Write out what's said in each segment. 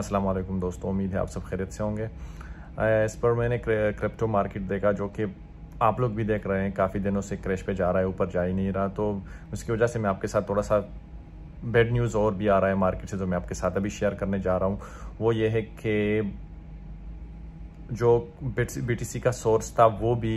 अस्सलाम वालेकुम दोस्तों उम्मीद है आप सब खैरियत से होंगे इस पर मैंने क्रिप्टो मार्केट देखा जो कि आप लोग भी देख रहे हैं काफ़ी दिनों से क्रैश पे जा रहा है ऊपर जा ही नहीं रहा तो उसकी वजह से मैं आपके साथ थोड़ा सा बैड न्यूज़ और भी आ रहा है मार्केट से जो मैं आपके साथ अभी शेयर करने जा रहा हूँ वो ये है कि जो बी का सोर्स था वो भी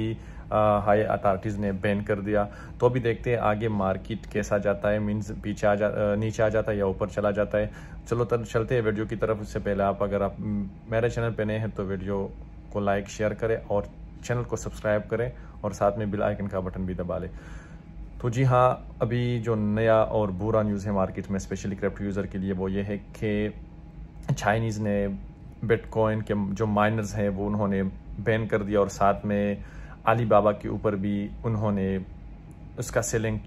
हाई अथॉरिटीज़ ने बैन कर दिया तो अभी देखते हैं आगे मार्केट कैसा जाता है मीन्स पीछे आ जा नीचे आ जाता है या ऊपर चला जाता है चलो तब चलते हैं वीडियो की तरफ उससे पहले आप अगर आप मेरे चैनल पर नए हैं तो वीडियो को लाइक शेयर करें और चैनल को सब्सक्राइब करें और साथ में बिल आइकन का बटन भी दबा लें तो जी हाँ अभी जो नया और बुरा न्यूज़ है मार्केट में स्पेशली क्रिप्टो यूज़र के लिए वो ये है कि चाइनीज़ ने बिटकॉइन के जो माइनर्स हैं वो उन्होंने बैन कर दिया और साथ में अली बाबा के ऊपर भी उन्होंने उसका सेलिंग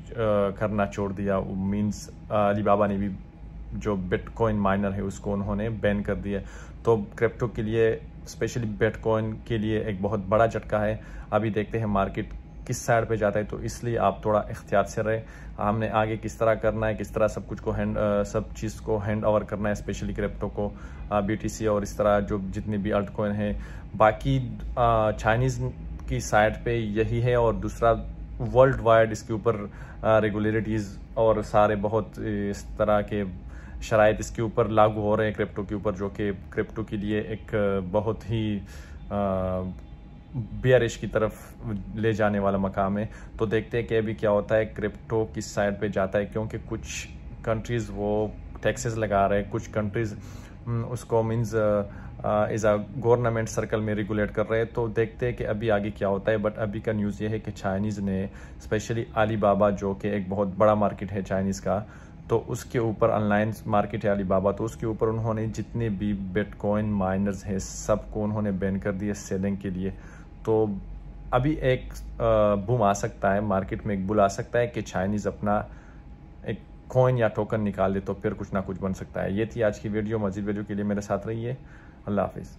करना छोड़ दिया मीन्स अली बाबा ने भी जो बिटकॉइन माइनर है उसको उन्होंने बैन कर दिया तो क्रिप्टो के लिए स्पेशली बिटकॉइन के लिए एक बहुत बड़ा झटका है अभी देखते हैं मार्केट किस साइड पे जाता है तो इसलिए आप थोड़ा एहतियात से रहें हमने आगे किस तरह करना है किस तरह सब कुछ को हैंड सब चीज़ को हैंड ओवर करना है स्पेशली क्रिप्टो को बी और इस तरह जो जितने भी अल्ट है बाकी चाइनीज़ की साइड पे यही है और दूसरा वर्ल्ड वाइड इसके ऊपर रेगुलरिटीज़ और सारे बहुत इस तरह के शराइ इसके ऊपर लागू हो रहे हैं क्रिप्टो के ऊपर जो कि क्रिप्टो के लिए एक बहुत ही बियरिश की तरफ ले जाने वाला मकाम है तो देखते हैं कि अभी क्या होता है क्रिप्टो किस साइड पे जाता है क्योंकि कुछ कंट्रीज़ वो टैक्सेस लगा रहे हैं कुछ कंट्रीज़ उसको means is a government circle में रेगुलेट कर रहे हैं तो देखते हैं कि अभी आगे क्या होता है बट अभी का न्यूज़ ये है कि चाइनीज़ ने स्पेशली अली बाबा जो कि एक बहुत बड़ा मार्केट है चाइनीज़ का तो उसके ऊपर ऑनलाइन मार्केट है अलीबाबा तो उसके ऊपर उन्होंने जितने भी बिटकॉइन माइनर्स हैं सबको उन्होंने बैन कर दिया सेलिंग के लिए तो अभी एक बूम आ सकता है मार्केट में एक बुल आ सकता है कि चाइनीज़ अपना एक कॉइन या टोकन निकाल ले तो फिर कुछ ना कुछ बन सकता है ये थी आज की वीडियो मजीद वीडियो के लिए मेरे साथ रहिए अल्लाह हाफिज़